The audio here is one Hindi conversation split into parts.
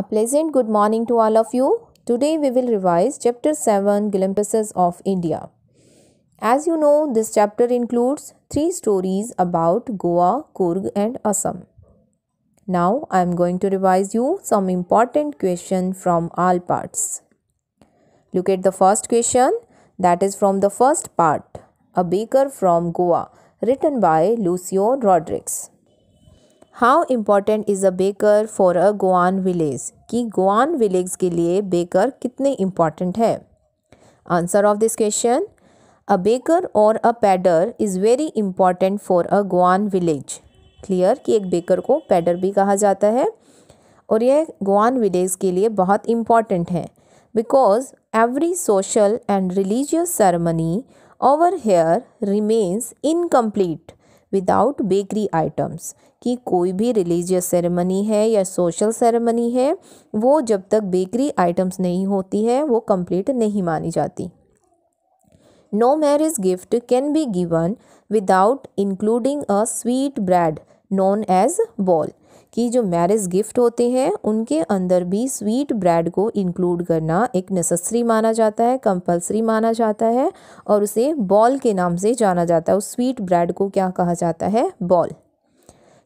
A pleasant good morning to all of you. Today we will revise chapter 7 Glimpuses of India. As you know, this chapter includes three stories about Goa, Kurg and Assam. Now I am going to revise you some important questions from all parts. Look at the first question that is from the first part, A Baker from Goa written by Lucio Rodriguez. How important is a baker for a Goan village कि गोआन विलेज के लिए बेकर कितने इम्पॉर्टेंट है answer of this question a baker और a pader is very important for a Goan village clear कि एक बेकर को पैडर भी कहा जाता है और यह गोआन विलेज के लिए बहुत इम्पॉर्टेंट है because every social and religious ceremony over here remains incomplete without bakery items कि कोई भी रिलीजियस सेरेमनी है या सोशल सेरेमनी है वो जब तक बेकरी आइटम्स नहीं होती है वो कंप्लीट नहीं मानी जाती no marriage gift can be given without including a sweet bread known as bol कि जो मैरिज गिफ्ट होते हैं उनके अंदर भी स्वीट ब्रेड को इंक्लूड करना एक नेसेसरी माना जाता है कंपलसरी माना जाता है और उसे बॉल के नाम से जाना जाता है उस स्वीट ब्रेड को क्या कहा जाता है bol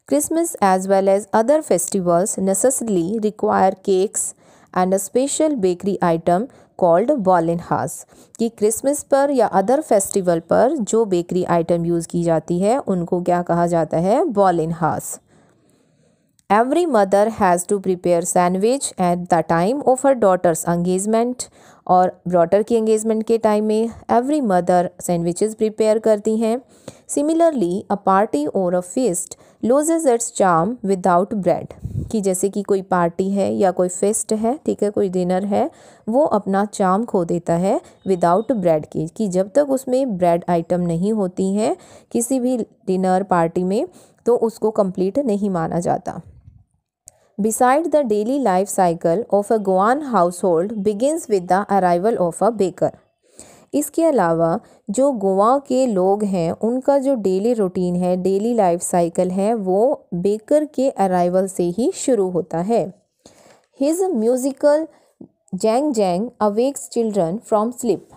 Christmas as well as other festivals necessarily require cakes and a special bakery item called bolinhas कि क्रिसमस पर या अदर फेस्टिवल पर जो बेकरी आइटम यूज़ की जाती है उनको क्या कहा जाता है bolinhas Every mother has to prepare sandwich at the time of her daughter's engagement और डॉटर की एंगेजमेंट के टाइम में एवरी मदर सैंडविचेस प्रिपेयर करती हैं सिमिलरली अ पार्टी और a fest loses it's charm without bread कि जैसे कि कोई पार्टी है या कोई फेस्ट है ठीक है कोई डिनर है वो अपना चाम खो देता है विदाउट ब्रेड की कि जब तक उसमें ब्रेड आइटम नहीं होती हैं किसी भी डिनर पार्टी में तो उसको कंप्लीट नहीं माना जाता beside the daily life cycle of a Goan household begins with the arrival of a baker. इसके अलावा जो गोवा के लोग हैं उनका जो डेली रूटीन है डेली लाइफ साइकिल है वो बेकर के अराइवल से ही शुरू होता है his musical jhang jhang awakes children from sleep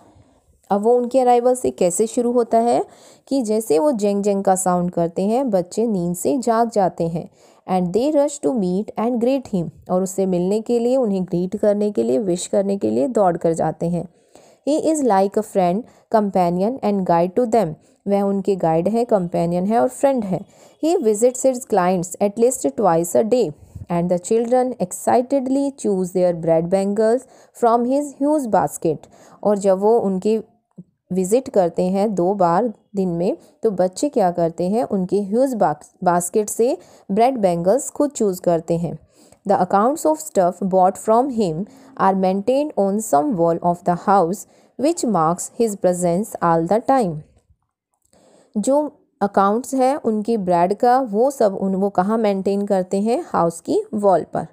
अब वो उनके अराइवल से कैसे शुरू होता है कि जैसे वो जेंग जेंग का साउंड करते हैं बच्चे नींद से जाग जाते हैं and they rush to meet and greet him और उससे मिलने के लिए उन्हें ग्रीट करने के लिए विश करने के लिए दौड़ कर जाते हैं he is like a friend companion and guide to them वह उनके गाइड है कंपेनियन है और फ्रेंड है he visits his clients at least twice a day and the children excitedly choose their bread bangles from his huge basket और जब वो उनके विज़िट करते हैं दो बार दिन में तो बच्चे क्या करते हैं उनके ह्यूज बास्केट से ब्रेड बैंगल्स खुद चूज़ करते हैं the accounts of stuff bought from him are maintain on some wall of the house which marks his presence all the time जो अकाउंट्स हैं उनके ब्रेड का वो सब उन वो कहाँ मेंटेन करते हैं हाउस की वॉल पर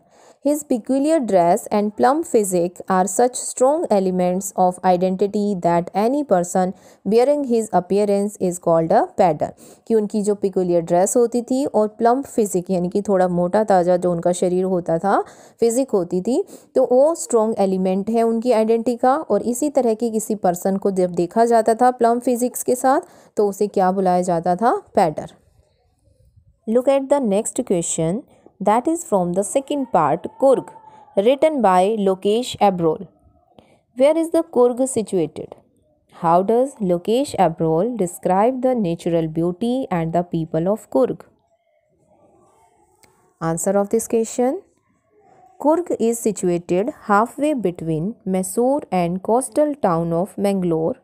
His peculiar dress and plump physique are such strong elements of identity that any person bearing his appearance is called a pattern. कि उनकी जो peculiar dress होती थी और plump physique यानी कि थोड़ा मोटा ताज़ा जो उनका शरीर होता था physique होती थी तो वो strong element है उनकी identity का और इसी तरह की किसी person को जब देखा जाता था plump physics के साथ तो उसे क्या बुलाया जाता था pattern look at the next question that is from the second part Kurg written by Lokesh Abrol. Where is the Kurg situated? How does Lokesh Abrol describe the natural beauty and the people of Kurg? Answer of this question Kurg is situated halfway between Mysore and coastal town of Mangalore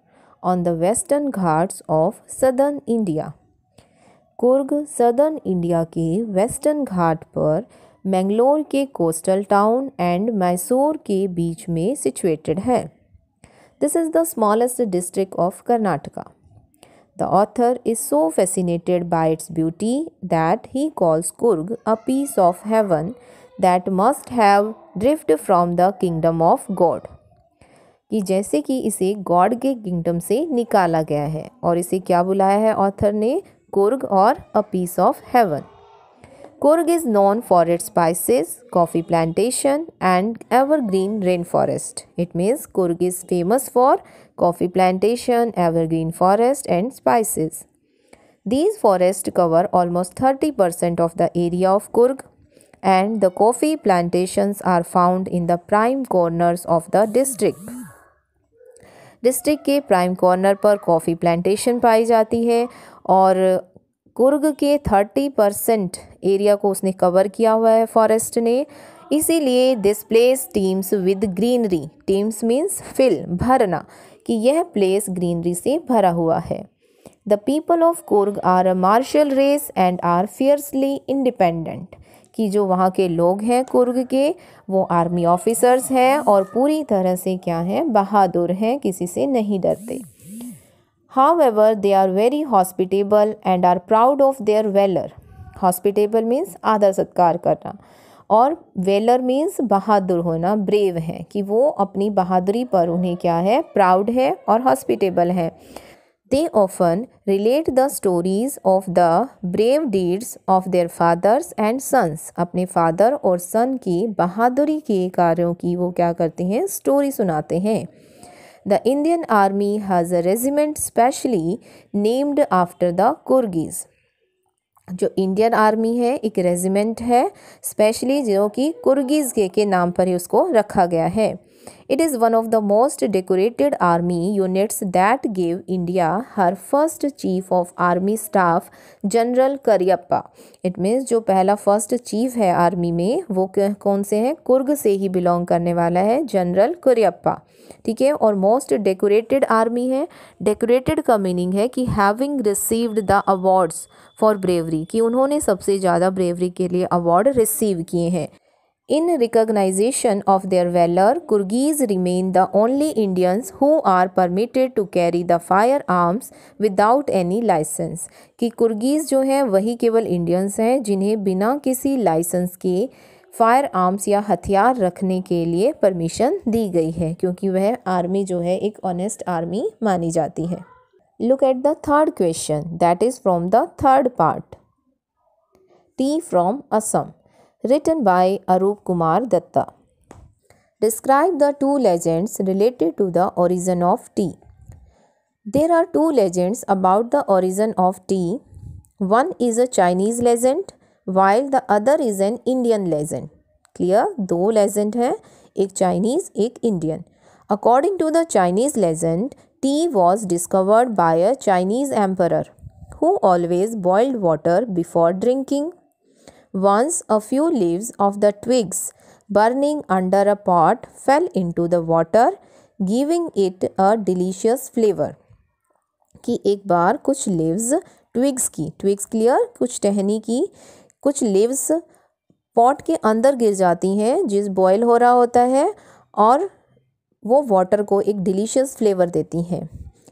on the western ghats of southern India. Coorg southern India के वेस्टर्न घाट पर मैंगलोर के कोस्टल टाउन एंड मैसूर के बीच में सिचुएटेड है this is the smallest district of Karnataka the author is so fascinated by its beauty that he calls Coorg a piece of heaven that must have drift from the kingdom of God कि जैसे कि इसे गॉड के किंगडम से निकाला गया है और इसे क्या बुलाया है ऑथर ने Kurg or a piece of heaven. Kurg is known for its spices, coffee plantation and evergreen rainforest. It means Kurg is famous for coffee plantation, evergreen forest and spices. These forests cover almost 30% of the area of Kurg and the coffee plantations are found in the prime corners of the district. District के प्राइम कॉर्नर पर कॉफ़ी प्लांटेशन पाई जाती है और कुर्ग के थर्टी परसेंट एरिया को उसने कवर किया हुआ है फॉरेस्ट ने इसीलिए place teems with greenery teems means fill भरना कि यह प्लेस ग्रीनरी से भरा हुआ है the people of Coorg are a martial race and are fiercely independent कि जो वहाँ के लोग हैं कुर्ग के वो आर्मी ऑफिसर्स हैं और पूरी तरह से क्या हैं बहादुर हैं किसी से नहीं डरते However, they are very hospitable and are proud of their valor. Hospitable means आदर सत्कार करना और वेलर मीन्स बहादुर होना ब्रेव है कि वो अपनी बहादुरी पर उन्हें क्या है प्राउड है और हॉस्पिटेबल है they often relate the stories of the brave deeds of their fathers and sons अपने फादर और सन की बहादुरी के कार्यों की वो क्या करते हैं स्टोरी सुनाते हैं The Indian Army has a regiment specially named after the Kyrgyz. जो इंडियन आर्मी है एक रेजिमेंट है स्पेशली जो कि कुर्गीज़ के, के नाम पर ही उसको रखा गया है it is one of the most decorated army units that gave India her first chief of army staff general Cariappa it means जो पहला फर्स्ट चीफ है आर्मी में वो कौन से हैं कुर्ग से ही बिलोंग करने वाला है जनरल करियप्पा ठीक है और मोस्ट डेकोरेटेड आर्मी है डेकोरेटेड का मीनिंग है कि having received the awards for bravery कि उन्होंने सबसे ज़्यादा ब्रेवरी के लिए अवार्ड रिसीव किए हैं In recognition of their valor, Kyrgyz remain the only Indians who are permitted to carry the firearms without any license. कि कुर्गीज़ जो हैं वही केवल इंडियंस हैं जिन्हें बिना किसी लाइसेंस के फायर आर्म्स या हथियार रखने के लिए परमिशन दी गई है क्योंकि वह आर्मी जो है एक ऑनेस्ट आर्मी मानी जाती है look at the third question that is from the third part tea from Assam written by Arup Kumar Datta. Describe the two legends related to the origin of tea. There are two legends about the origin of tea. One is a Chinese legend while the other is an Indian legend. Clear? two legend है एक Chinese एक Indian. According to the Chinese legend, tea was discovered by a Chinese emperor who always boiled water before drinking Once a few leaves of the twigs burning under a pot fell into the water, giving it a delicious flavor. ki ek bar kuch leaves twigs ki twigs clear kuch tehni ki kuch leaves pot के अंदर गिर जाती हैं जिस बॉयल हो रहा होता है और वो वाटर को एक डिलीशियस फ्लेवर देती हैं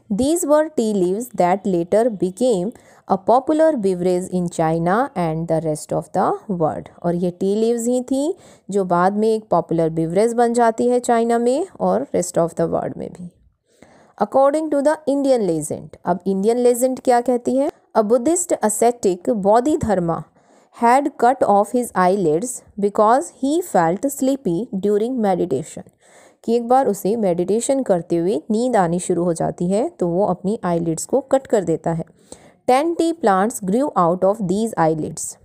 These were tea leaves that later became a popular beverage in China and the rest of the world. और ये टी leaves ही थी जो बाद में एक popular beverage बन जाती है चाइना में और rest of the world में भी according to the Indian legend अब इंडियन लेजेंड क्या कहती है a Buddhist ascetic Bodhidharma had cut off his eyelids because he felt sleepy during meditation कि एक बार उसे मेडिटेशन करते हुए नींद आनी शुरू हो जाती है तो वो अपनी आईलिड्स को कट कर देता है ten tea plants grew out of these eyelids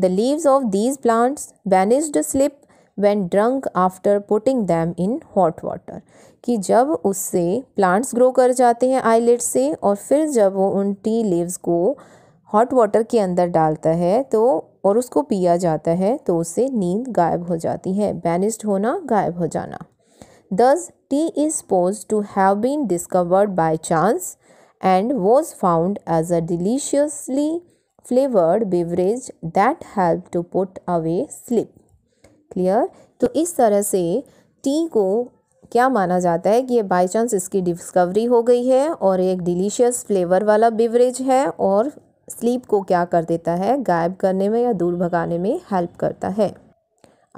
the leaves of these plants banished sleep when drunk after putting them in hot water कि जब उससे प्लांट्स ग्रो कर जाते हैं आईलेट से और फिर जब वो उन टी लीव्स को हॉट वाटर के अंदर डालता है तो और उसको पिया जाता है तो उससे नींद गायब हो जाती है बैनिस्ड होना गायब हो जाना Thus, tea is supposed to have been discovered by chance and was found as a deliciously flavored beverage that helped to put away sleep. Clear तो इस तरह से टी को क्या माना जाता है कि ये बाई चांस इसकी डिस्कवरी हो गई है और एक डिलीशियस फ्लेवर वाला बिवरेज है और स्लीप को क्या कर देता है गायब करने में या दूर भगाने में हेल्प करता है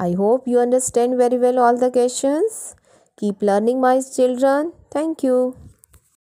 I hope you understand very well all the questions Keep learning, my children. Thank you.